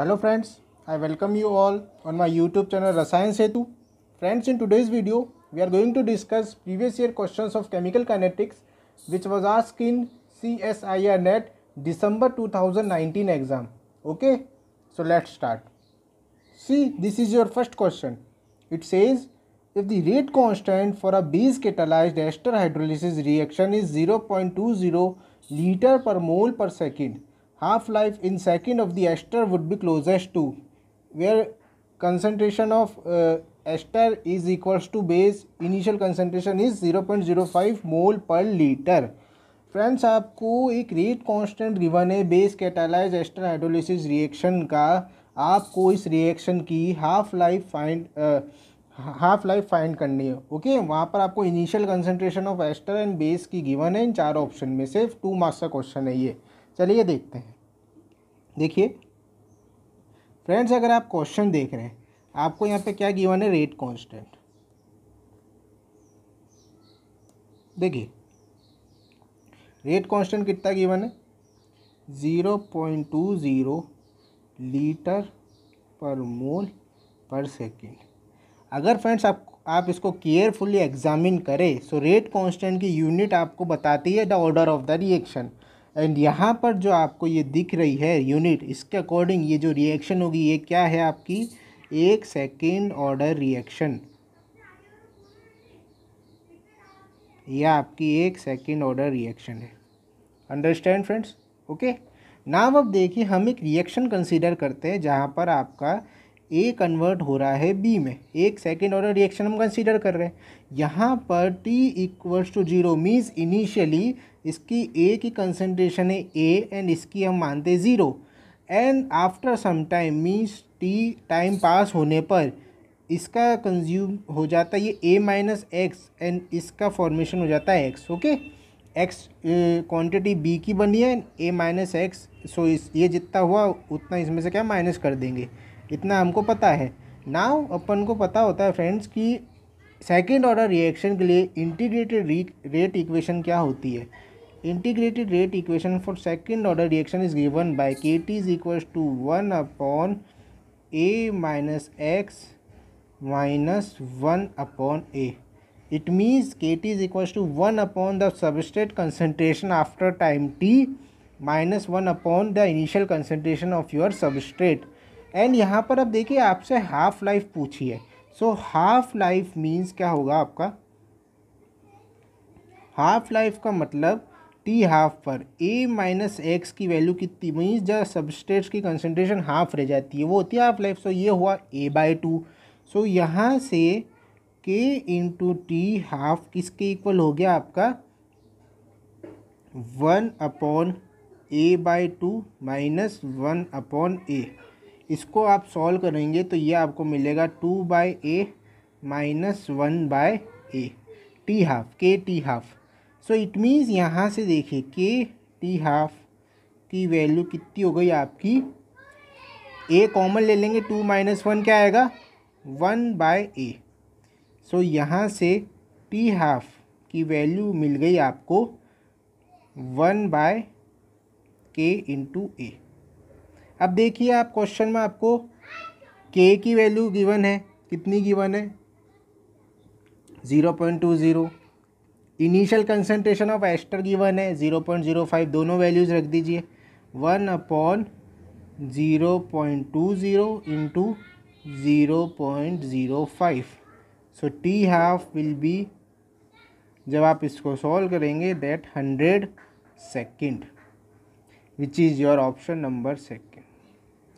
Hello friends, I welcome you all on my YouTube channel Rasayan Setu. Friends, in today's video, we are going to discuss previous year questions of chemical kinetics which was asked in CSIR NET December 2019 exam. Okay, so let's start. See, this is your first question. It says, if the rate constant for a base catalyzed ester hydrolysis reaction is 0.20 liter per mole per second half-life in second of the ester would be closest to where concentration of uh, ester is equals to base initial concentration is 0.05 mole per liter friends आपको एक rate constant given है base catalyse ester hydrolysis reaction का आपको इस reaction की half life find half life find करनी है okay okay? वहाँ पर आपको initial concentration of ester and base की गिवन है इन चार ऑप्शन में से टू मार्क्स का क्वेश्चन है ये चलिए देखते हैं देखिए फ्रेंड्स अगर आप क्वेश्चन देख रहे हैं आपको यहाँ पे क्या गिवन है रेट कांस्टेंट देखिए रेट कांस्टेंट कितना गिवन है zero point two zero litre per mole पर सेकेंड अगर फ्रेंड्स आप आप इसको केयरफुली एग्जामिन करें सो रेट कांस्टेंट की यूनिट आपको बताती है the order of the reaction and यहाँ पर जो आपको ये दिख रही है यूनिट इसके अकॉर्डिंग ये जो रिएक्शन होगी ये क्या है आपकी एक सेकेंड ऑर्डर रिएक्शन यह आपकी एक सेकेंड ऑर्डर रिएक्शन है अंडरस्टैंड फ्रेंड्स ओके नाम अब देखिए हम एक रिएक्शन कंसीडर करते हैं जहाँ पर आपका ए कन्वर्ट हो रहा है बी में एक सेकेंड ऑर्डर रिएक्शन हम कंसीडर कर रहे हैं यहाँ पर t equals to zero means initially इसकी ए की कंसनट्रेशन है ए एंड इसकी हम मानते हैं zero and after some time means t time pass होने पर इसका कंज्यूम हो जाता है ये ए माइनस एक्स एंड इसका फॉर्मेशन हो जाता है x okay x quantity B की बनी है ए माइनस एक्स सो इस ये जितना हुआ उतना इसमें से क्या माइनस कर देंगे इतना हमको पता है नाव अपन को पता होता है फ्रेंड्स कि सेकेंड ऑर्डर रिएक्शन के लिए इंटीग्रेटेड रेट इक्वेशन क्या होती है integrated rate equation for second order reaction is given by kt is equals to 1 upon a minus x minus 1 upon a it means kt is equals to 1 upon the substrate concentration after time t minus one upon the initial concentration of your substrate and यहाँ पर अब देखिए आपसे half life पूछी है so half life means क्या होगा आपका हाफ लाइफ का मतलब टी हाफ पर ए माइनस एक्स की वैल्यू कितनी मीन्स जब सबस्टेट्स की कंसनट्रेशन हाफ रह जाती है वो होती है हाफ लाइफ सो ये हुआ ए बाई टू सो यहाँ से के इंटू टी हाफ किसके इक्वल हो गया आपका one upon A by two minus one upon A इसको आप सॉल्व करेंगे तो ये आपको मिलेगा two by A minus one by A t half k t half so it means यहाँ से देखिए के टी हाफ की वैल्यू कितनी हो गई आपकी ए कॉमन ले लेंगे टू माइनस वन क्या आएगा वन बाय ए सो यहाँ से टी हाफ की वैल्यू मिल गई आपको one by k into A अब देखिए आप क्वेश्चन में आपको के की वैल्यू गिवन है कितनी गिवन है zero point two zero initial concentration of ester given है ज़ीरो पॉइंट ज़ीरो फाइव दोनों वैल्यूज़ रख दीजिए one upon zero point two zero into zero point zero five so t half will be जब आप इसको solve करेंगे that hundred second which is your option number second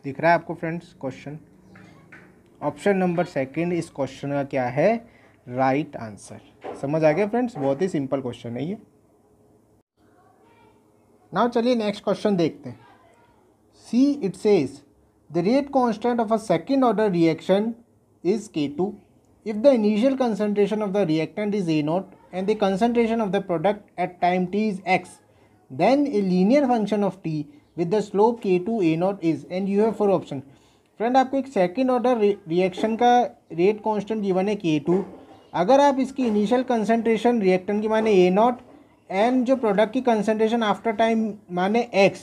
दिख रहा है आपको friends question option number second इस क्वेश्चन का क्या है राइट आंसर समझ आ गया फ्रेंड्स बहुत ही सिंपल क्वेश्चन है ये नाउ चलिए नेक्स्ट क्वेश्चन देखते हैं see it says the rate constant of a second order reaction is k two if the initial concentration of the reactant is A naught and the concentration of the product at time t is x then a linear function of t with the slope k two A naught is and you have four option friend आपको एक second order रिएक्शन का रेट कॉन्स्टेंट given है के to अगर आप इसकी इनिशियल कंसनट्रेशन रिएक्टेंट की माने ए नॉट एंड जो प्रोडक्ट की कंसनट्रेशन आफ्टर टाइम माने एक्स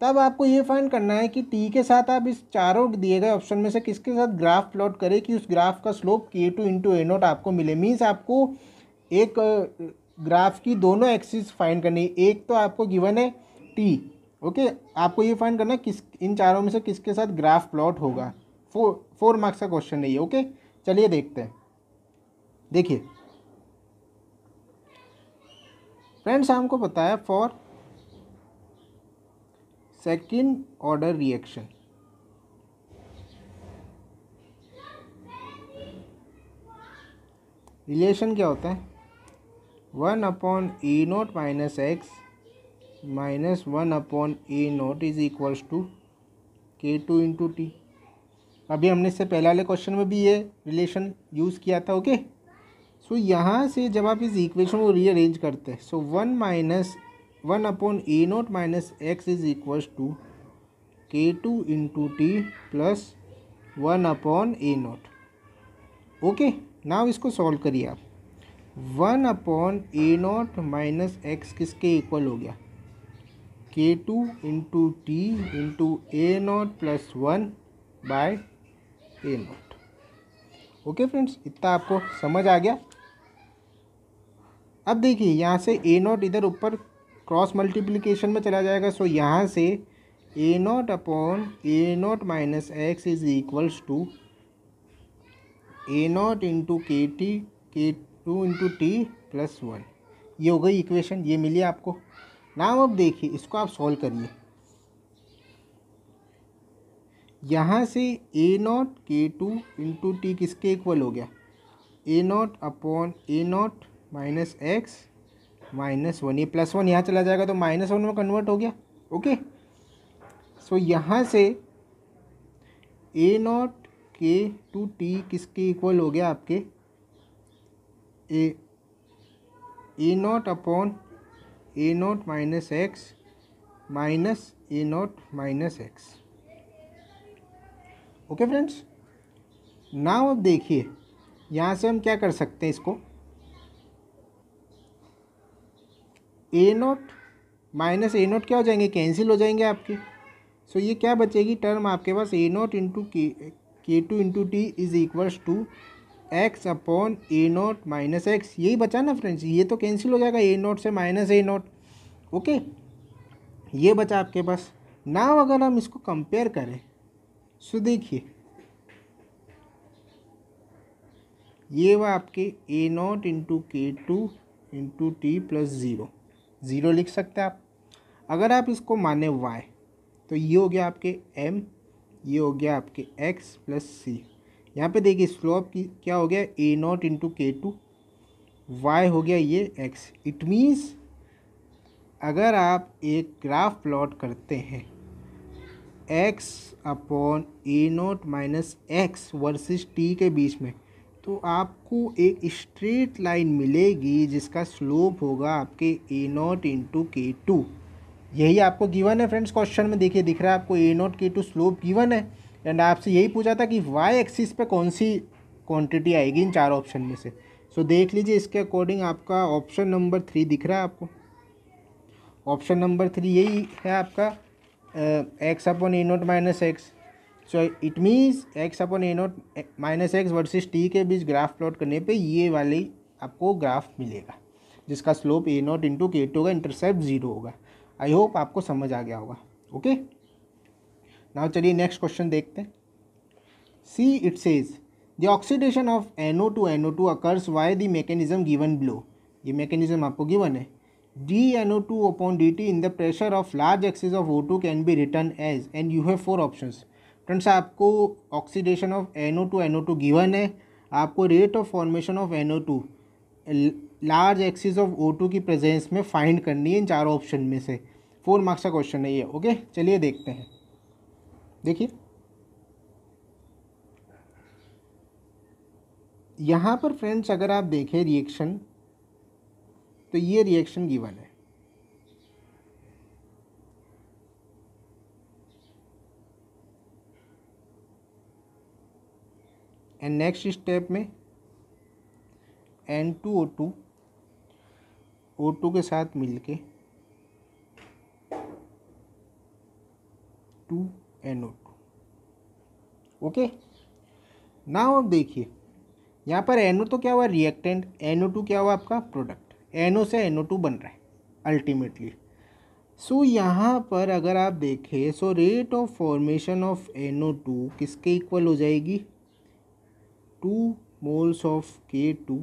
तब आपको ये फाइंड करना है कि टी के साथ आप इस चारों दिए गए ऑप्शन में से किसके साथ ग्राफ प्लॉट करें कि उस ग्राफ का slope k two into A not आपको मिले मीन्स आपको एक ग्राफ की दोनों एक्सिस फाइंड करनी एक तो आपको गिवन है टी ओके आपको ये फाइंड करना है किस इन चारों में से किसके साथ ग्राफ प्लॉट होगा फोर फोर मार्क्स का क्वेश्चन है ये ओके चलिए देखते हैं देखिए फ्रेंड्स हमको पता है for second order reaction relation क्या होता है one upon A naught minus x minus one upon A naught is equals to k two into t अभी हमने इससे पहले वाले क्वेश्चन में भी ये रिलेशन यूज़ किया था ओके okay? सो so, यहाँ से जब आप इस इक्वेशन को रीअरेंज करते हैं so one minus one upon A naught minus x is equal to k two into t plus one upon A naught okay now इसको सॉल्व करिए आप वन अपॉन ए नोट माइनस एक्स किसके equal हो गया k two into t into A naught plus one by A naught okay friends इतना आपको समझ आ गया अब देखिए यहाँ से ए नॉट इधर ऊपर क्रॉस मल्टीप्लिकेशन में चला जाएगा सो यहाँ से a naught upon A naught minus x is equals to A naught into k t k two into t plus one ये हो गई इक्वेशन ये मिली आपको नाम अब देखिए इसको आप सॉल्व करिए यहाँ से a naught k two into t किसके इक्वल हो गया a naught upon A naught minus x minus one ये प्लस वन यहाँ चला जाएगा तो माइनस वन में कन्वर्ट हो गया ओके सो यहाँ से a naught k two t किसके इक्वल हो गया आपके a a naught upon A naught minus x minus a naught minus x okay friends now अब देखिए यहाँ से हम क्या कर सकते हैं इसको a naught minus a naught क्या हो जाएंगे कैंसिल हो जाएंगे आपके सो so, ये क्या बचेगी टर्म आपके पास ए naught into k k two into t is equals to x upon A naught minus x यही बचा ना फ्रेंड्स ये तो कैंसिल हो जाएगा ए नोट से माइनस ए नोट ओके ये बचा आपके पास ना अगर हम इसको कंपेयर करें सो देखिए ये वह आपके a naught into k two into t plus zero zero लिख सकते हैं आप अगर आप इसको माने वाई तो ये हो गया आपके एम ये हो गया आपके एक्स प्लस सी यहाँ पे देखिए स्लोप की क्या हो गया a naught into k two y हो गया ये एक्स इट मीन्स अगर आप एक ग्राफ प्लॉट करते हैं एक्स अपॉन ए naught minus x versus t के बीच में तो आपको एक स्ट्रेट लाइन मिलेगी जिसका स्लोप होगा आपके a naught into k two यही आपको गिवन है फ्रेंड्स क्वेश्चन में देखिए दिख रहा है आपको a naught k two slope given है एंड आपसे यही पूछा था कि वाई एक्सिस पे कौन सी क्वांटिटी आएगी इन चार ऑप्शन में से सो so, देख लीजिए इसके अकॉर्डिंग आपका ऑप्शन नंबर थ्री दिख रहा है आपको ऑप्शन नंबर थ्री यही है आपका x upon A naught minus x so it means x upon a naught minus x versus t के बीच ग्राफ प्लॉट करने पे ये वाली आपको ग्राफ मिलेगा जिसका slope a naught into k two होगा इंटरसेप्ट ज़ीरो होगा आई होप आपको समझ आ गया होगा ओके नाउ चलिए नेक्स्ट क्वेश्चन देखते हैं see it says the oxidation of NO two NO two occurs via the mechanism given below ये मैकेनिज्म आपको गिवन है d N O two upon d t in the pressure of large excess of O two can be written as and you have four options friends आपको oxidation of NO two NO two given है आपको rate of formation of NO two large excess of O two की presence में find करनी है इन चारों option में से फोर मार्क्स का क्वेश्चन है ये ओके चलिए देखते हैं देखिए यहाँ पर फ्रेंड्स अगर आप देखें रिएक्शन तो ये रिएक्शन गिवन है एंड नेक्स्ट स्टेप में N two O two O two के साथ मिलके two N O two okay now अब देखिए यहाँ पर एनओ ओ तो क्या हुआ रिएक्टेंट एनओ टू क्या हुआ आपका प्रोडक्ट एनओ ओ से एनओ ओ टू बन रहा है अल्टीमेटली सो so, यहाँ पर अगर आप देखें so rate of formation of NO two किसके इक्वल हो जाएगी two moles of k two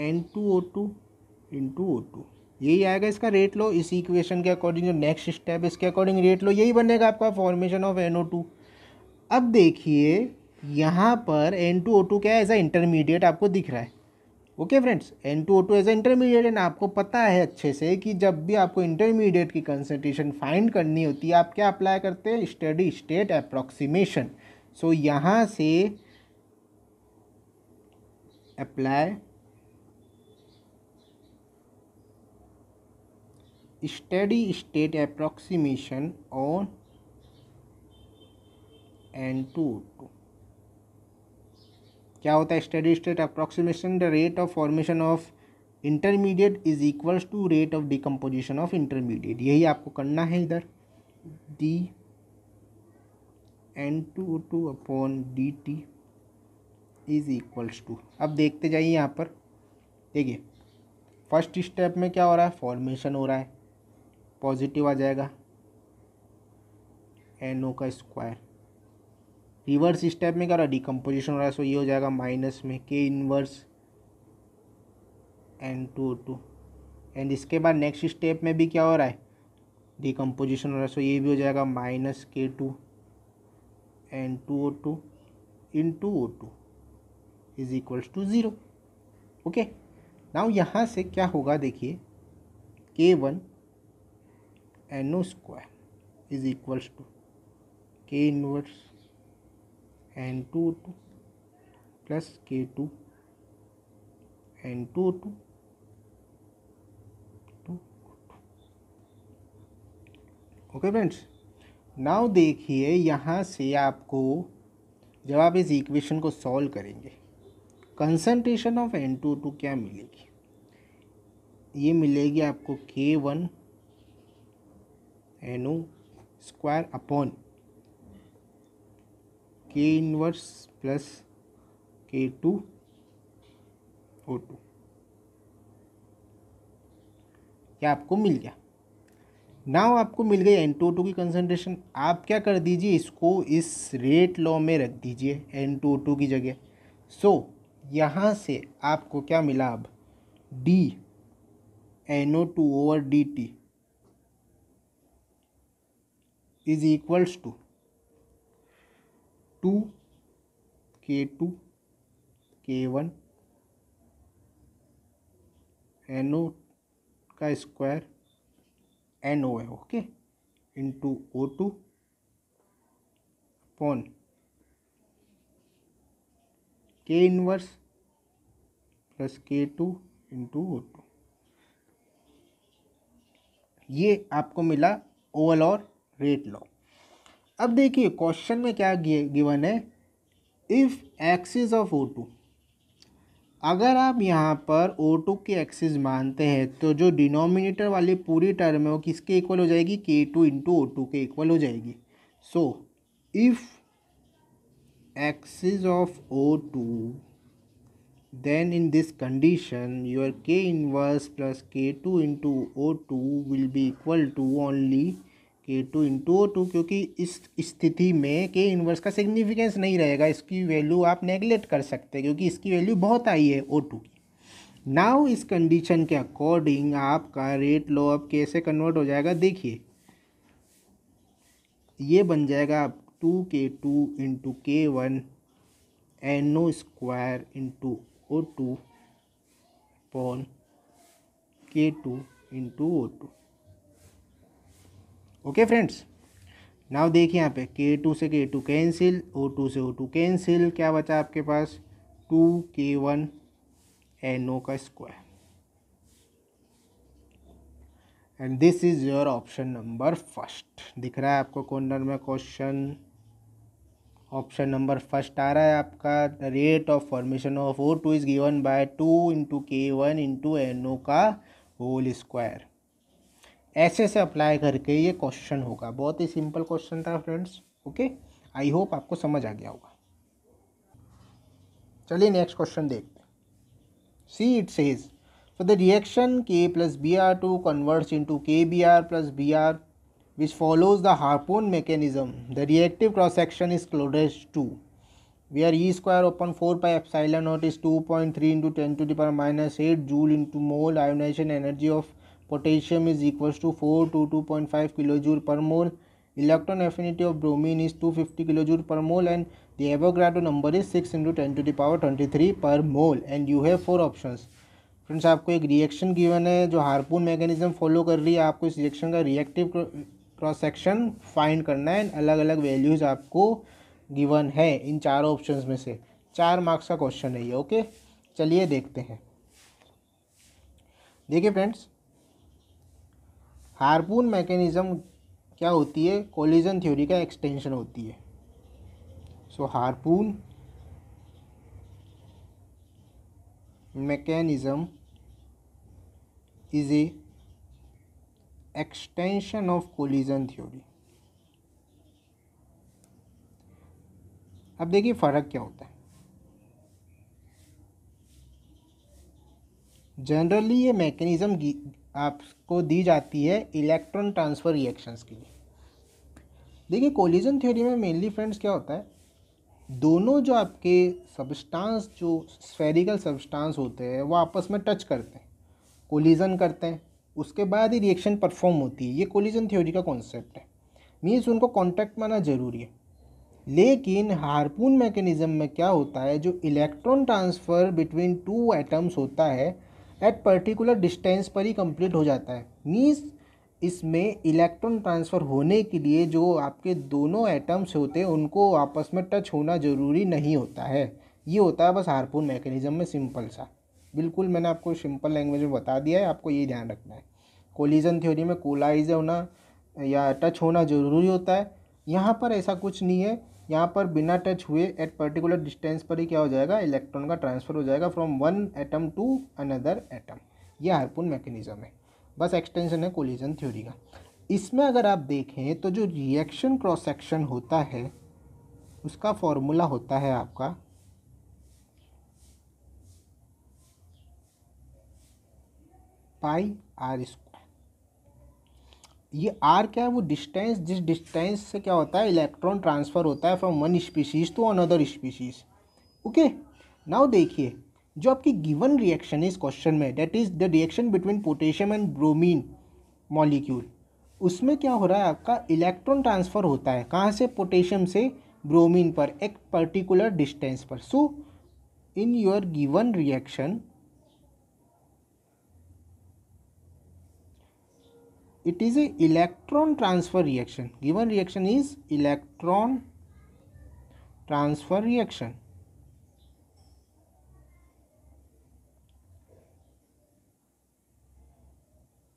N two O two यही आएगा इसका रेट लो इस इक्वेशन के अकॉर्डिंग जो नेक्स्ट स्टेप इसके अकॉर्डिंग रेट लो यही बनेगा आपका formation of N O two अब देखिए यहाँ पर एन टू ओ टू क्या है एज अ इंटरमीडिएट आपको दिख रहा है okay friends N two O two as a intermediate and आपको पता है अच्छे से कि जब भी आपको इंटरमीडिएट की कंसनट्रेशन फाइंड करनी होती है आप क्या अप्लाई करते हैं steady state approximation so so, यहाँ से apply steady state approximation on N two two क्या होता है steady state approximation the rate of formation of intermediate is equals to rate of decomposition of intermediate यही आपको करना है इधर d N two two upon d t is equals to अब देखते जाइए यहाँ पर देखिए फर्स्ट स्टेप में क्या हो रहा है फॉर्मेशन हो रहा है पॉजिटिव आ जाएगा एन ओ का स्क्वायर रिवर्स स्टेप में क्या हो रहा है डिकम्पोजिशन हो रहा है सो ये हो जाएगा माइनस में k inverse N two two and इसके बाद नेक्स्ट स्टेप में भी क्या हो रहा है डिकम्पोजिशन हो रहा है सो ये भी हो जाएगा minus k two two two O N two O two is equals to zero okay now यहाँ से क्या होगा देखिए k one N O square is equals to k inverse N two O two plus k two N two two two okay friends now देखिए यहाँ से आपको जब आप इस इक्वेशन को सॉल्व करेंगे concentration of N two two क्या मिलेगी ये मिलेगी आपको k one N O square upon k inverse plus k two O two क्या आपको मिल गया नाव आपको मिल गई एन टू टू की कंसनट्रेशन आप क्या कर दीजिए इसको इस रेट लॉ में रख दीजिए एन टू टू की जगह सो यहाँ से आपको क्या मिला अब d N O two over d t is equals to two k two k one N O का स्क्वायर एन ओ है okay into O two upon k inverse plus k two into O two ये आपको मिला Oval और rate law अब देखिए question में क्या गिवन है if excess of O two अगर आप यहाँ पर ओ टू के एक्सिस मानते हैं तो जो डिनोमिनेटर वाली पूरी टर्म है वो किसके इक्वल हो जाएगी k two into O two के इक्वल हो जाएगी so if axis of O2 then in this condition your K inverse plus K2 O two will be equal to only k two into O two क्योंकि इस स्थिति में k inverse का significance नहीं रहेगा इसकी वैल्यू आप नेगलेक्ट कर सकते हैं क्योंकि इसकी वैल्यू बहुत आई है ओ टू की नाउ इस कंडीशन के अकॉर्डिंग आपका रेट लो अब कैसे कन्वर्ट हो जाएगा देखिए ये बन जाएगा आप two k two into k one N O square into O two upon k two into O two okay friends now देखिए यहाँ पे के टू से के टू कैंसिल ओ टू से ओ टू कैंसिल क्या बचा आपके पास two k one N O का square and this is your option number first दिख रहा है आपको कॉर्नर में क्वेश्चन ऑप्शन नंबर फर्स्ट आ रहा है आपका rate of formation of O two is given by two into k one into N O का होल स्क्वायर ऐसे से अप्लाई करके ये क्वेश्चन होगा बहुत ही सिंपल क्वेश्चन था फ्रेंड्स ओके आई होप आपको समझ आ गया होगा चलिए नेक्स्ट क्वेश्चन देखते see it says for the reaction K plus B R two converts into K B R plus B R which follows the harpoon mechanism the reactive cross section is closes to v R e square upon four pi epsilon is two point three into ten to the minus eight joule into mole ionisation energy of potassium is equal to four two two point five kilo kilojoule per mole electron affinity of bromine is two fifty kilojoule per mole and the एवोग्राडो number is six into ten to the power twenty three per mole and you have four option friends आपको एक reaction given है जो harpoon mechanism follow कर रही है आपको इस रिएक्शन का रिएक्टिव क्रॉस सेक्शन फाइंड करना है एंड अलग अलग वैल्यूज आपको गिवन है इन चार ऑप्शन में से चार मार्क्स का क्वेश्चन है ये ओके चलिए देखते हैं देखिए फ्रेंड्स हारपून मैकेनिज़्म क्या होती है कोलिजन थ्योरी का एक्सटेंशन होती है so harpoon mechanism is a extension of collision theory अब देखिए फ़र्क क्या होता है जनरली ये मैकेनिज़्म आपको दी जाती है इलेक्ट्रॉन ट्रांसफ़र रिएक्शंस के लिए देखिए कोलिजन थ्योरी में मेनली फ्रेंड्स क्या होता है दोनों जो आपके सब्सटेंस जो स्फेरिकल सब्सटेंस होते हैं वो आपस में टच करते हैं कोलिजन करते हैं उसके बाद ही रिएक्शन परफॉर्म होती है ये कोलिजन थ्योरी का कॉन्सेप्ट है मीन्स उनको कॉन्टैक्ट में आना जरूरी है लेकिन हारपून मैकेनिज्म में क्या होता है जो electron transfer between two atoms होता है एट पर्टिकुलर डिस्टेंस पर ही कंप्लीट हो जाता है मीन्स इसमें इलेक्ट्रॉन ट्रांसफ़र होने के लिए जो आपके दोनों एटम्स होते हैं उनको आपस में टच होना ज़रूरी नहीं होता है ये होता है बस हारपून मैकेनिज़्म में सिंपल सा बिल्कुल मैंने आपको सिंपल लैंग्वेज में बता दिया है आपको ये ध्यान रखना है कोलिजन थ्योरी में कोलाइज होना या टच होना ज़रूरी होता है यहाँ पर ऐसा कुछ नहीं है यहाँ पर बिना टच हुए एट पर्टिकुलर डिस्टेंस पर ही क्या हो जाएगा इलेक्ट्रॉन का ट्रांसफर हो जाएगा from one atom to another atom यह हारपून मैकेनिज्म है बस एक्सटेंशन है कोलिजन थ्योरी का इसमें अगर आप देखें तो जो रिएक्शन क्रॉस सेक्शन होता है उसका फॉर्मूला होता है आपका पाई आर स्क्वायर ये आर क्या है वो डिस्टेंस जिस डिस्टेंस से क्या होता है इलेक्ट्रॉन ट्रांसफ़र होता है from one species to another species okay now देखिए जो आपकी गिवन रिएक्शन है इस क्वेश्चन में that is the reaction between potassium and bromine molecule उसमें क्या हो रहा है आपका इलेक्ट्रॉन ट्रांसफ़र होता है कहाँ से पोटेशियम से ब्रोमीन पर एक पर्टिकुलर डिस्टेंस पर so in your given reaction it is a electron transfer reaction given reaction is electron transfer reaction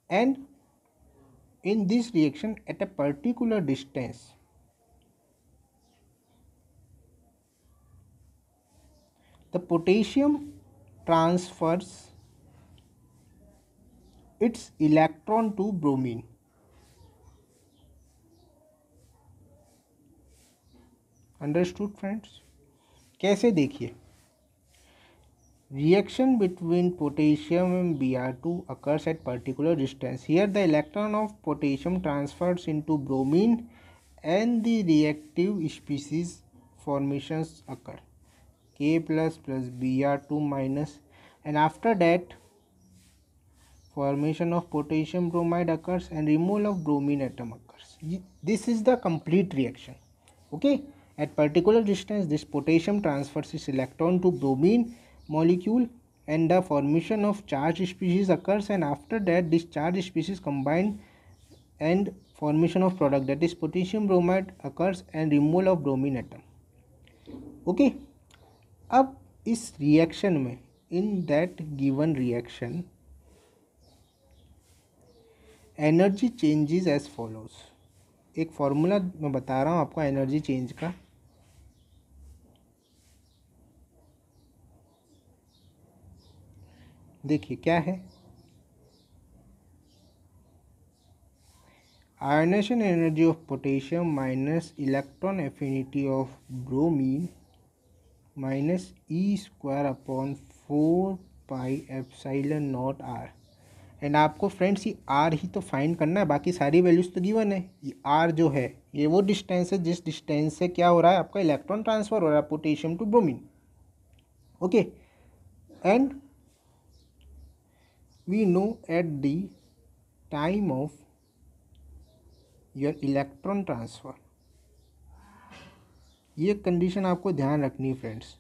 and in this reaction at a particular distance the potassium transfers its electron to bromine. Understood friends कैसे देखिए reaction between potassium and Br2 occurs at particular distance. Here the electron of potassium transfers into bromine and the reactive species formations occur. K plus plus Br2 minus and after that formation of potassium bromide occurs and removal of bromine atom occurs this is the complete reaction okay at particular distance this potassium transfers its electron to bromine molecule and the formation of charged species occurs and after that this charged species combine and formation of product that is potassium bromide occurs and removal of bromine atom okay अब इस reaction में in that given reaction energy changes as follows एक formula मैं बता रहा हूँ आपको energy change का देखिए क्या है ionisation energy of potassium minus electron affinity of bromine minus e square upon four pi f naught R and आपको फ्रेंड्स ये आर ही तो फाइंड करना है बाकी सारी वैल्यूज़ तो गिवन है ये आर जो है ये वो डिस्टेंस है जिस डिस्टेंस से क्या हो रहा है आपका इलेक्ट्रॉन ट्रांसफ़र हो रहा है potassium to bromine okay and we know at the time of your electron transfer ये कंडीशन आपको ध्यान रखनी है friends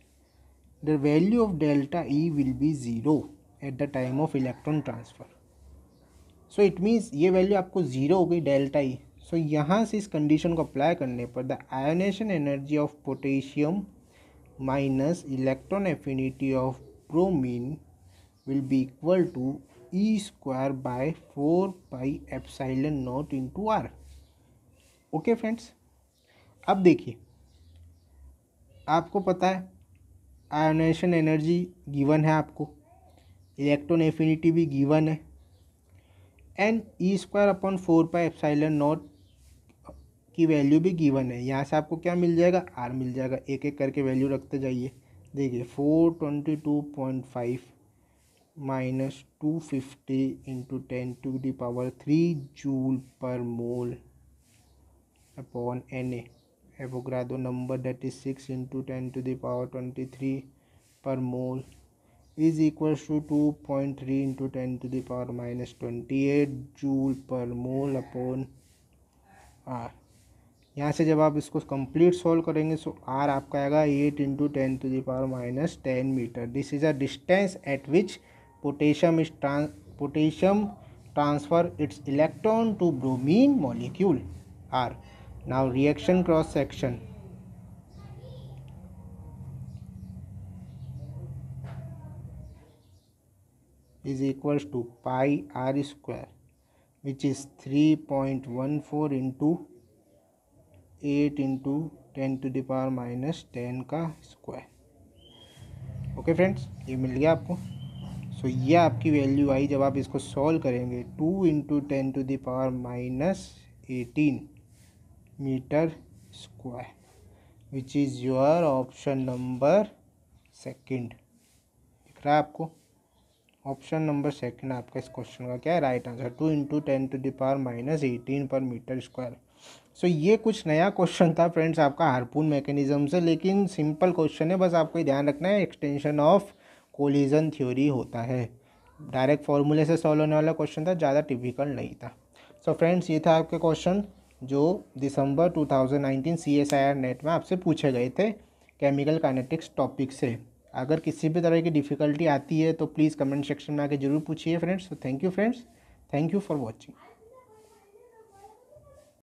the value of delta E will be zero at the time of electron transfer so it means ये वैल्यू आपको zero हो गई डेल्टा ई सो यहाँ से इस कंडीशन को अप्लाई करने पर the ionisation energy of potassium minus electron affinity of bromine will be equal to e square by four pi epsilon naught two R okay friends अब देखिए आपको पता है आयोनेशन एनर्जी गिवन है आपको इलेक्ट्रॉन एफिनिटी भी गिवन है and e square upon four pi epsilon naught की वैल्यू भी गिवन है यहाँ से आपको क्या मिल जाएगा आर मिल जाएगा एक एक करके वैल्यू रखते जाइए देखिए four twenty two point five minus two fifty into ten to the power three joule per mole upon N A एवोग्राडो number that is six into ten to the power twenty three per mole is equal to two point three into ten to the power minus twenty eight joule per mole upon are यहाँ से जब आप इसको complete solve करेंगे सो R आपका आएगा eight into ten to the power minus ten metre this is a distance at which potassium is trans potassium transfer its electron to bromine molecule R now reaction cross section is equals to pi r square which is 3.14 into 8 into 10 to the power minus ten का square okay friends ये मिल गया आपको सो so, ये आपकी value आई जब आप इसको सॉल्व करेंगे two into ten to the power minus eighteen metre square which is your option number second दिख रहा है आपको ऑप्शन नंबर सेकंड आपका इस क्वेश्चन का क्या है right answer two into ten to the power minus eighteen per metre square so ये कुछ नया क्वेश्चन था फ्रेंड्स आपका हारपून मैकेनिज्म से लेकिन सिंपल क्वेश्चन है बस आपको ध्यान रखना है एक्सटेंशन ऑफ कोलिजन थ्योरी होता है डायरेक्ट फॉर्मूले से सॉल्व होने वाला क्वेश्चन था ज़्यादा टिपिकल नहीं था सो so फ्रेंड्स ये था आपके क्वेश्चन जो दिसंबर 2019 सीएसआईआर नेट में आपसे पूछे गए थे केमिकल काइनेटिक्स टॉपिक से अगर किसी भी तरह की डिफ़िकल्टी आती है तो प्लीज़ कमेंट सेक्शन में आके ज़रूर पूछिए friends thank you friends thank you for watching